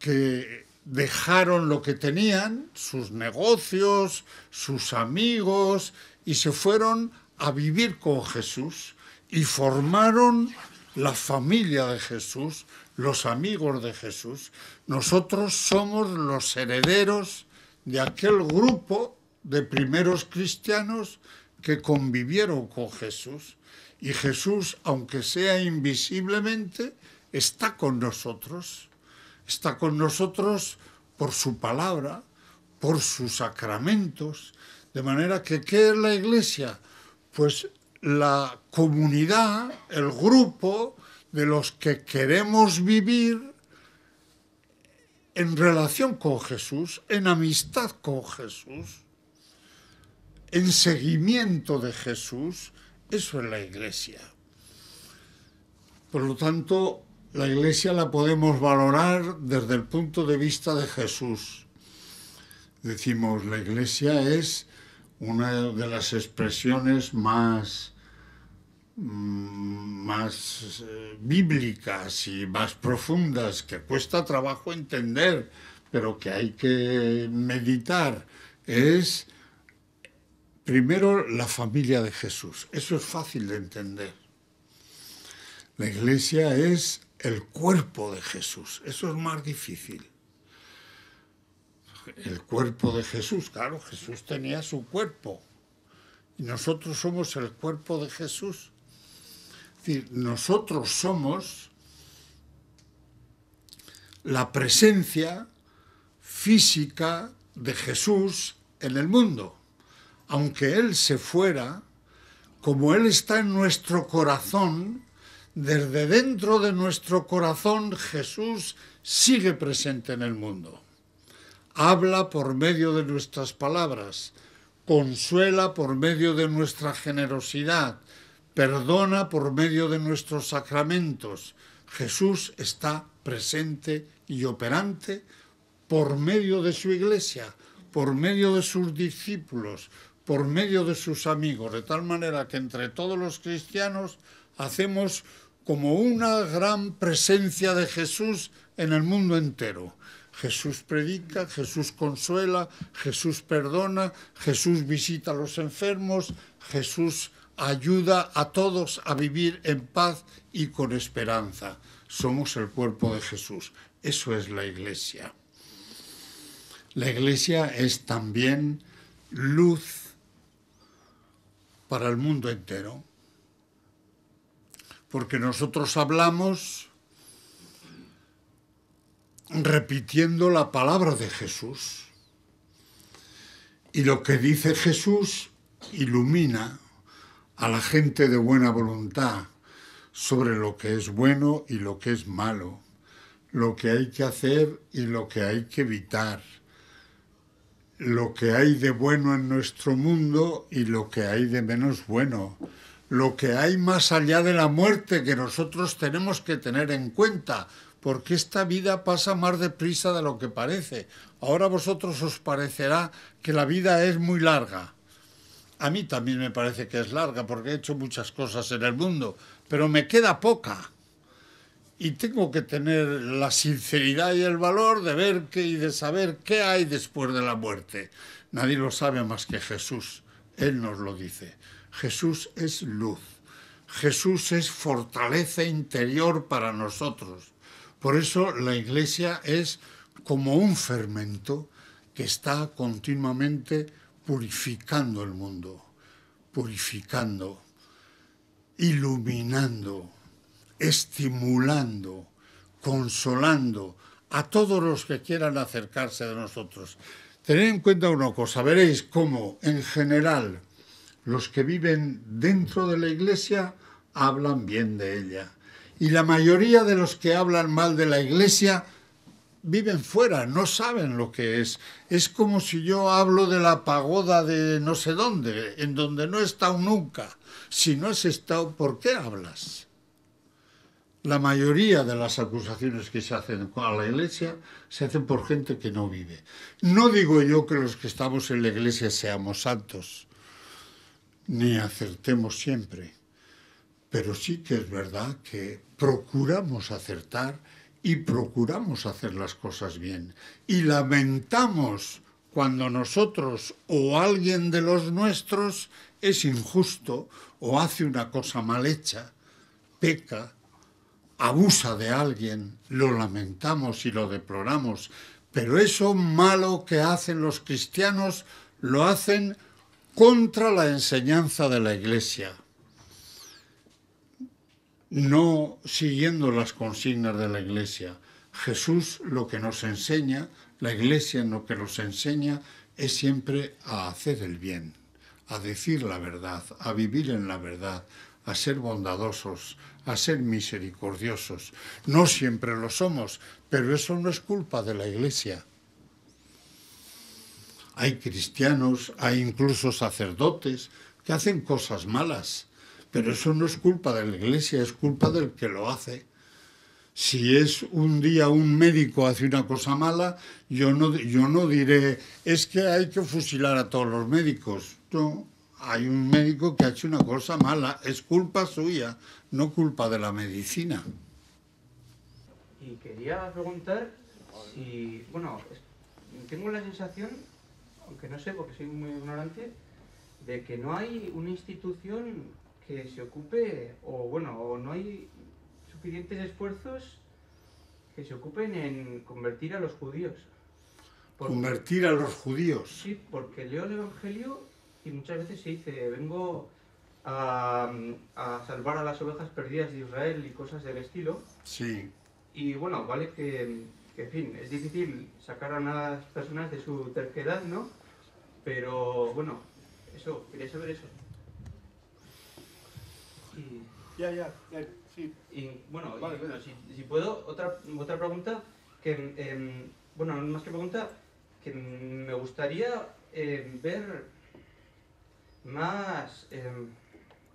que dejaron lo que tenían, sus negocios, sus amigos, y se fueron a vivir con Jesús y formaron la familia de Jesús, los amigos de Jesús. Nosotros somos los herederos de aquel grupo de primeros cristianos que convivieron con Jesús. Y Jesús, aunque sea invisiblemente, está con nosotros está con nosotros por su palabra, por sus sacramentos, de manera que ¿qué es la iglesia? Pues la comunidad, el grupo de los que queremos vivir en relación con Jesús, en amistad con Jesús, en seguimiento de Jesús, eso es la iglesia. Por lo tanto, la iglesia la podemos valorar desde el punto de vista de Jesús. Decimos, la iglesia es una de las expresiones más, mm, más eh, bíblicas y más profundas, que cuesta trabajo entender, pero que hay que meditar, es primero la familia de Jesús. Eso es fácil de entender. La iglesia es el cuerpo de Jesús. Eso es más difícil. El cuerpo de Jesús, claro, Jesús tenía su cuerpo. Y nosotros somos el cuerpo de Jesús. Es decir, nosotros somos la presencia física de Jesús en el mundo. Aunque Él se fuera, como Él está en nuestro corazón, desde dentro de nuestro corazón Jesús sigue presente en el mundo. Habla por medio de nuestras palabras, consuela por medio de nuestra generosidad, perdona por medio de nuestros sacramentos. Jesús está presente y operante por medio de su iglesia, por medio de sus discípulos, por medio de sus amigos, de tal manera que entre todos los cristianos hacemos como una gran presencia de Jesús en el mundo entero. Jesús predica, Jesús consuela, Jesús perdona, Jesús visita a los enfermos, Jesús ayuda a todos a vivir en paz y con esperanza. Somos el cuerpo de Jesús. Eso es la iglesia. La iglesia es también luz para el mundo entero porque nosotros hablamos repitiendo la palabra de Jesús. Y lo que dice Jesús ilumina a la gente de buena voluntad sobre lo que es bueno y lo que es malo, lo que hay que hacer y lo que hay que evitar, lo que hay de bueno en nuestro mundo y lo que hay de menos bueno, lo que hay más allá de la muerte que nosotros tenemos que tener en cuenta, porque esta vida pasa más deprisa de lo que parece. Ahora a vosotros os parecerá que la vida es muy larga. A mí también me parece que es larga, porque he hecho muchas cosas en el mundo, pero me queda poca. Y tengo que tener la sinceridad y el valor de ver qué y de saber qué hay después de la muerte. Nadie lo sabe más que Jesús. Él nos lo dice. Jesús es luz. Jesús es fortaleza interior para nosotros. Por eso la iglesia es como un fermento que está continuamente purificando el mundo, purificando, iluminando, estimulando, consolando a todos los que quieran acercarse de nosotros. Tened en cuenta una cosa, veréis cómo en general los que viven dentro de la iglesia hablan bien de ella. Y la mayoría de los que hablan mal de la iglesia viven fuera, no saben lo que es. Es como si yo hablo de la pagoda de no sé dónde, en donde no he estado nunca. Si no has estado, ¿por qué hablas? La mayoría de las acusaciones que se hacen a la iglesia se hacen por gente que no vive. No digo yo que los que estamos en la iglesia seamos santos, ni acertemos siempre, pero sí que es verdad que procuramos acertar y procuramos hacer las cosas bien y lamentamos cuando nosotros o alguien de los nuestros es injusto o hace una cosa mal hecha, peca, abusa de alguien, lo lamentamos y lo deploramos, pero eso malo que hacen los cristianos lo hacen contra la enseñanza de la Iglesia, no siguiendo las consignas de la Iglesia. Jesús lo que nos enseña, la Iglesia lo que nos enseña es siempre a hacer el bien, a decir la verdad, a vivir en la verdad, a ser bondadosos, a ser misericordiosos. No siempre lo somos, pero eso no es culpa de la Iglesia hay cristianos, hay incluso sacerdotes que hacen cosas malas, pero eso no es culpa de la iglesia, es culpa del que lo hace. Si es un día un médico hace una cosa mala, yo no, yo no diré, es que hay que fusilar a todos los médicos. No, hay un médico que ha hecho una cosa mala, es culpa suya, no culpa de la medicina. Y quería preguntar si, bueno, tengo la sensación aunque no sé porque soy muy ignorante, de que no hay una institución que se ocupe, o bueno, o no hay suficientes esfuerzos que se ocupen en convertir a los judíos. convertir a los judíos. Sí, porque leo el Evangelio y muchas veces se dice, vengo a, salvar a las ovejas perdidas de Israel y cosas del estilo. Sí. Y bueno, vale que, que en fin, es difícil sacar a unas personas de su terquedad, ¿no? Pero bueno, eso, quería saber eso. Ya, ya, ya, sí. Y bueno, si, puedo, otra, otra pregunta que, em, bueno, más que pregunta, que me gustaría em, ver más, em,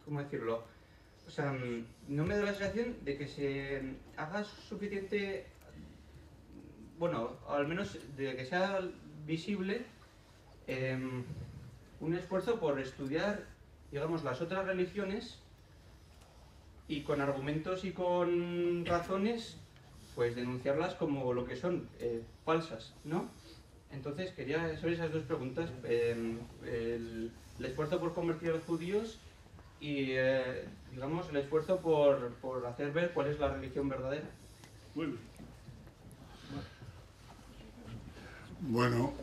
¿cómo decirlo? O sea, mm, no me da la sensación de que se haga suficiente, bueno, al menos de que sea visible Em, un esfuerzo por estudiar, digamos, las otras religiones y con argumentos y con razones, pues denunciarlas como lo que son eh, falsas, ¿no? Entonces quería sobre esas dos preguntas, em, el, esfuerzo por convertir a los judíos y, eh, digamos, el esfuerzo por, por, hacer ver cuál es la religión verdadera. Bueno, bueno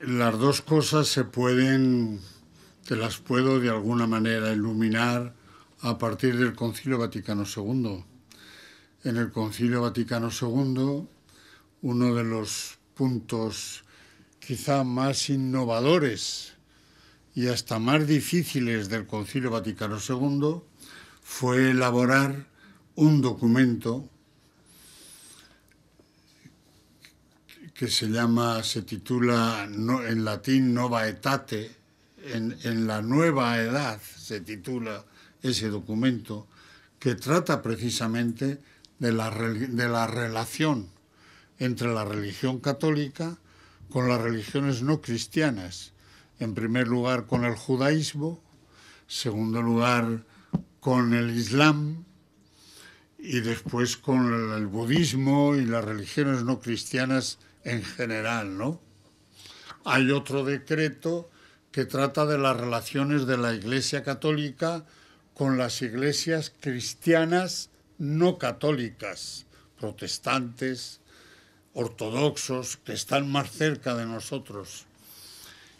las dos cosas se pueden, te las puedo de alguna manera iluminar a partir del Concilio Vaticano II. En el Concilio Vaticano II, uno de los puntos quizá más innovadores y hasta más difíciles del Concilio Vaticano II fue elaborar un documento que se llama, se titula en latín Nova Etate, en, la nueva edad se titula ese documento, que trata precisamente de la, de la relación entre la religión católica con las religiones no cristianas. En primer lugar con el judaísmo, segundo lugar con el islam y después con el budismo y las religiones no cristianas en general, ¿no? Hay otro decreto que trata de las relaciones de la Iglesia Católica con las iglesias cristianas no católicas, protestantes, ortodoxos, que están más cerca de nosotros.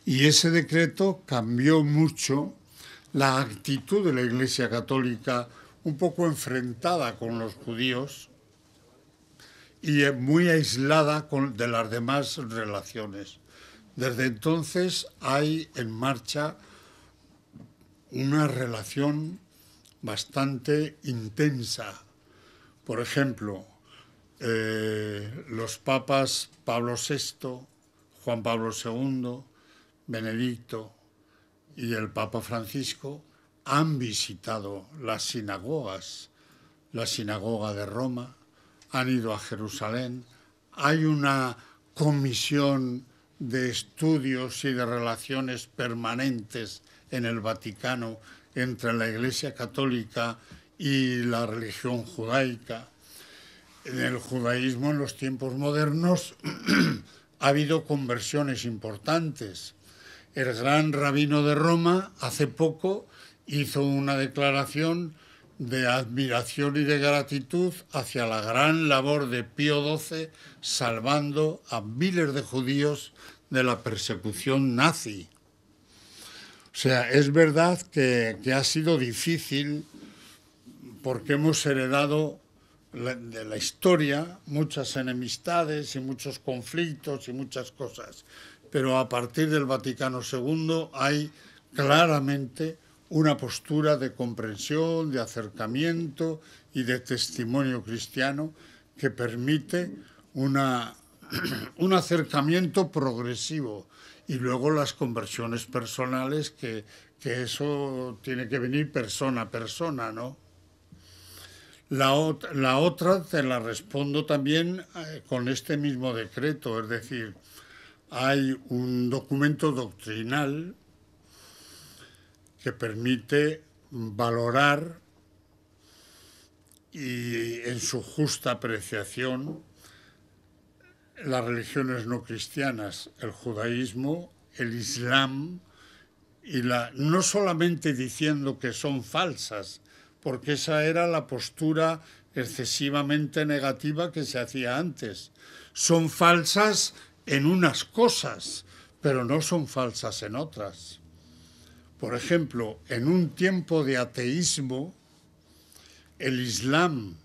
Y ese decreto cambió mucho la actitud de la Iglesia Católica, un poco enfrentada con los judíos, y muy aislada de las demás relaciones. Desde entonces hay en marcha una relación bastante intensa. Por ejemplo, eh, los papas Pablo VI, Juan Pablo II, Benedicto y el Papa Francisco han visitado las sinagogas, la sinagoga de Roma, han ido a Jerusalén, hay una comisión de estudios y de relaciones permanentes en el Vaticano entre la Iglesia Católica y la religión judaica. En el judaísmo en los tiempos modernos ha habido conversiones importantes. El gran rabino de Roma hace poco hizo una declaración de admiración y de gratitud hacia la gran labor de Pío XII salvando a miles de judíos de la persecución nazi. O sea, es verdad que, ha sido difícil porque hemos heredado de la historia muchas enemistades y muchos conflictos y muchas cosas, pero a partir del Vaticano II hay claramente una postura de comprensión, de acercamiento y de testimonio cristiano que permite una, un acercamiento progresivo y luego las conversiones personales que, que eso tiene que venir persona a persona, ¿no? La, la, otra te la respondo también eh, con este mismo decreto, es decir, hay un documento doctrinal que permite valorar y en su justa apreciación las religiones no cristianas, el judaísmo, el islam, y la, no solamente diciendo que son falsas, porque esa era la postura excesivamente negativa que se hacía antes. Son falsas en unas cosas, pero no son falsas en otras. Por ejemplo, en un tiempo de ateísmo, el Islam,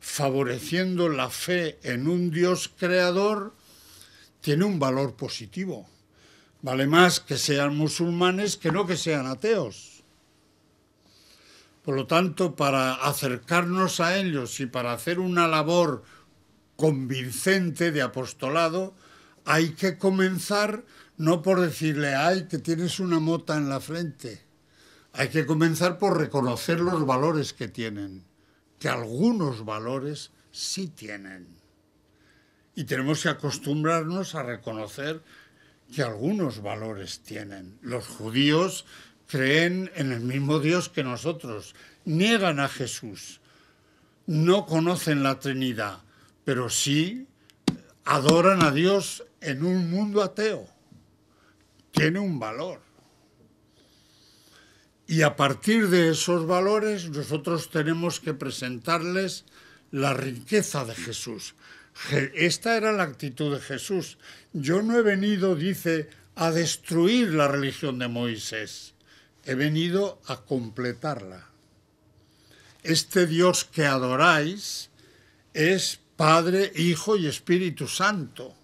favoreciendo la fe en un Dios creador, tiene un valor positivo. Vale más que sean musulmanes que no que sean ateos. Por lo tanto, para acercarnos a ellos y para hacer una labor convincente de apostolado, hay que comenzar no por decirle, ay, que tienes una mota en la frente. Hay que comenzar por reconocer los valores que tienen, que algunos valores sí tienen. Y tenemos que acostumbrarnos a reconocer que algunos valores tienen. Los judíos creen en el mismo Dios que nosotros, niegan a Jesús, no conocen la Trinidad, pero sí adoran a Dios en un mundo ateo tiene un valor. Y a partir de esos valores nosotros tenemos que presentarles la riqueza de Jesús. Esta era la actitud de Jesús. Yo no he venido, dice, a destruir la religión de Moisés. He venido a completarla. Este Dios que adoráis es Padre, Hijo y Espíritu Santo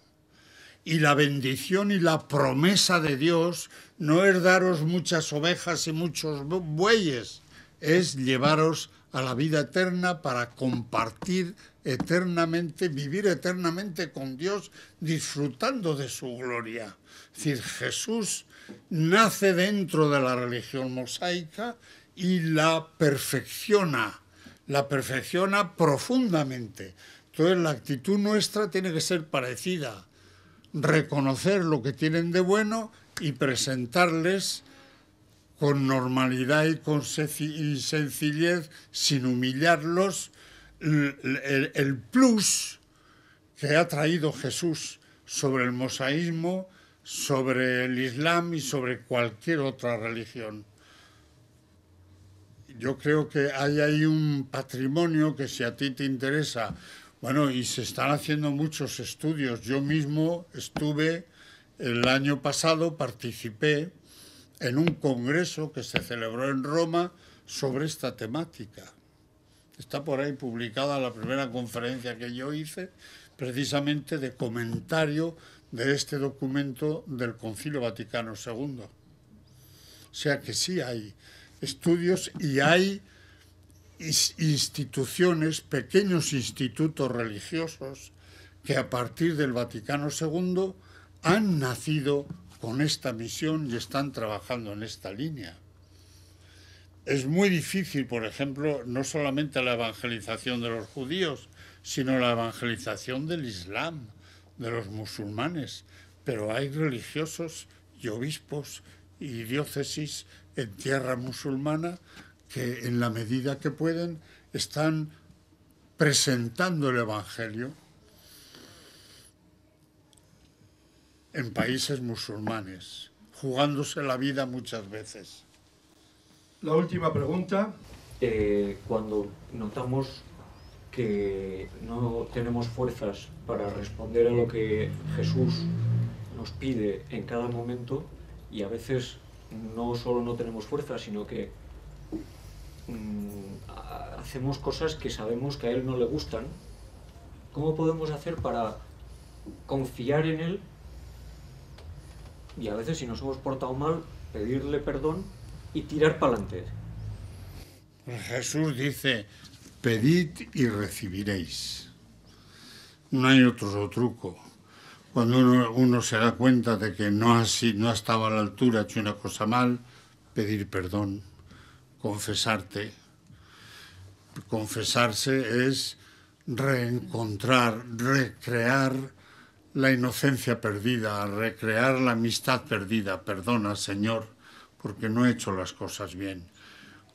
y la bendición y la promesa de Dios no es daros muchas ovejas y muchos bueyes, es llevaros a la vida eterna para compartir eternamente, vivir eternamente con Dios, disfrutando de su gloria. Es decir, Jesús nace dentro de la religión mosaica y la perfecciona, la perfecciona profundamente. Entonces la actitud nuestra tiene que ser parecida reconocer lo que tienen de bueno y presentarles con normalidad y con sencillez, sin humillarlos, el, plus que ha traído Jesús sobre el mosaísmo, sobre el Islam y sobre cualquier otra religión. Yo creo que hay ahí un patrimonio que si a ti te interesa bueno, y se están haciendo muchos estudios. Yo mismo estuve el año pasado, participé en un congreso que se celebró en Roma sobre esta temática. Está por ahí publicada la primera conferencia que yo hice, precisamente de comentario de este documento del Concilio Vaticano II. O sea que sí hay estudios y hay instituciones, pequeños institutos religiosos que a partir del Vaticano II han nacido con esta misión y están trabajando en esta línea. Es muy difícil, por ejemplo, no solamente la evangelización de los judíos, sino la evangelización del Islam, de los musulmanes, pero hay religiosos y obispos y diócesis en tierra musulmana que en la medida que pueden están presentando el Evangelio en países musulmanes, jugándose la vida muchas veces. La última pregunta. Eh, cuando notamos que no tenemos fuerzas para responder a lo que Jesús nos pide en cada momento y a veces no solo no tenemos fuerzas, sino que Mm, hacemos cosas que sabemos que a él no le gustan, ¿cómo podemos hacer para confiar en él y a veces si nos hemos portado mal, pedirle perdón y tirar para adelante? Jesús dice, pedid y recibiréis. No hay otro truco. Cuando uno, se da cuenta de que no no ha estado a la altura, ha hecho una cosa mal, pedir perdón confesarte. Confesarse es reencontrar, recrear la inocencia perdida, recrear la amistad perdida. Perdona, Señor, porque no he hecho las cosas bien.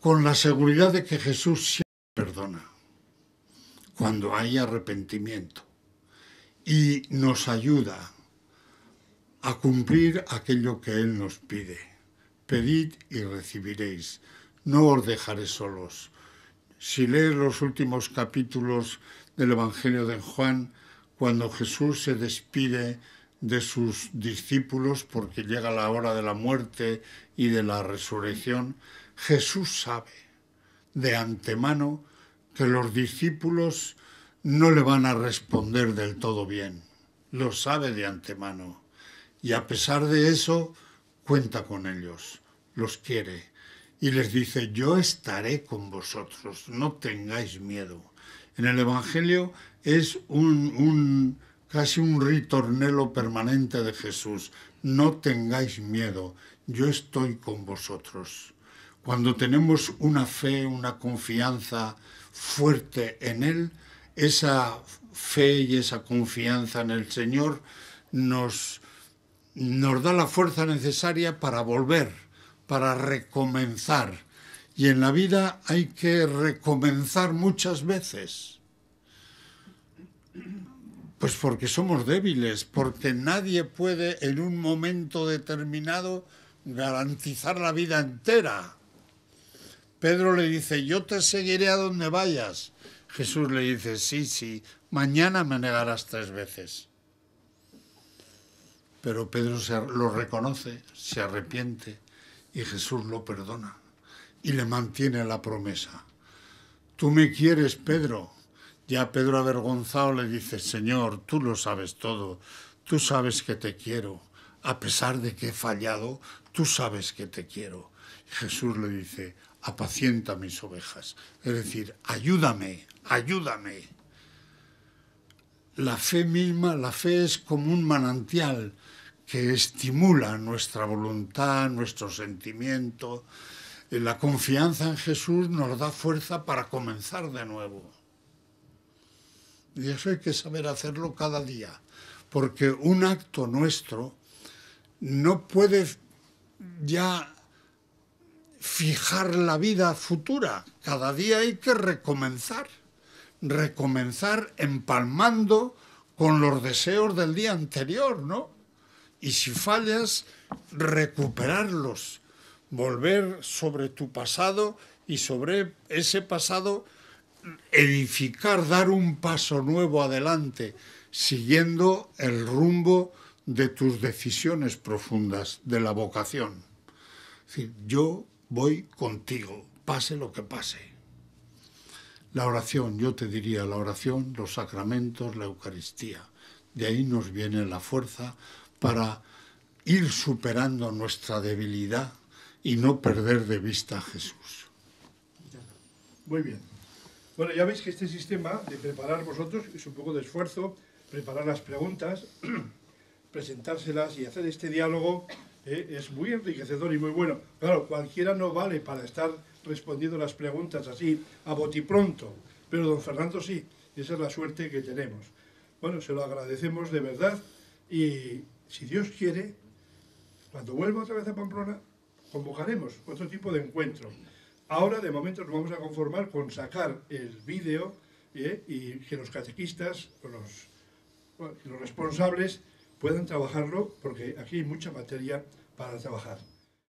Con la seguridad de que Jesús siempre perdona cuando hay arrepentimiento y nos ayuda a cumplir aquello que Él nos pide. Pedid y recibiréis no os dejaré solos. Si lees los últimos capítulos del Evangelio de Juan, cuando Jesús se despide de sus discípulos porque llega la hora de la muerte y de la resurrección, Jesús sabe de antemano que los discípulos no le van a responder del todo bien. Lo sabe de antemano. Y a pesar de eso, cuenta con ellos, los quiere y les dice, yo estaré con vosotros, no tengáis miedo. En el Evangelio es un, casi un ritornelo permanente de Jesús, no tengáis miedo, yo estoy con vosotros. Cuando tenemos una fe, una confianza fuerte en Él, esa fe y esa confianza en el Señor nos, nos da la fuerza necesaria para volver para recomenzar. Y en la vida hay que recomenzar muchas veces. Pues porque somos débiles, porque nadie puede en un momento determinado garantizar la vida entera. Pedro le dice, yo te seguiré a donde vayas. Jesús le dice, sí, sí, mañana me negarás tres veces. Pero Pedro lo reconoce, se arrepiente y Jesús lo perdona y le mantiene la promesa. Tú me quieres, Pedro. Ya Pedro avergonzado le dice, Señor, tú lo sabes todo, tú sabes que te quiero, a pesar de que he fallado, tú sabes que te quiero. Jesús le dice, apacienta mis ovejas, es decir, ayúdame, ayúdame. La fe misma, la fe es como un manantial que estimula nuestra voluntad, nuestro sentimiento. Eh, la confianza en Jesús nos da fuerza para comenzar de nuevo. Y eso hay que saber hacerlo cada día, porque un acto nuestro no puede ya fijar la vida futura. Cada día hay que recomenzar, recomenzar empalmando con los deseos del día anterior, ¿no? y si fallas, recuperarlos, volver sobre tu pasado y sobre ese pasado edificar, dar un paso nuevo adelante, siguiendo el rumbo de tus decisiones profundas, de la vocación. decir, yo voy contigo, pase lo que pase. La oración, yo te diría, la oración, los sacramentos, la Eucaristía. De ahí nos viene la fuerza para ir superando nuestra debilidad y no perder de vista a Jesús. Muy bien. Bueno, ya veis que este sistema de preparar vosotros es un poco de esfuerzo, preparar las preguntas, presentárselas y hacer este diálogo eh, es muy enriquecedor y muy bueno. Claro, cualquiera no vale para estar respondiendo las preguntas así a botipronto, pero don Fernando sí, esa es la suerte que tenemos. Bueno, se lo agradecemos de verdad y si Dios quiere, cuando vuelva otra vez a Pamplona, convocaremos otro tipo de encuentro. Ahora, de momento, nos vamos a conformar con sacar el vídeo ¿eh? y que los catequistas, los, los responsables, puedan trabajarlo, porque aquí hay mucha materia para trabajar.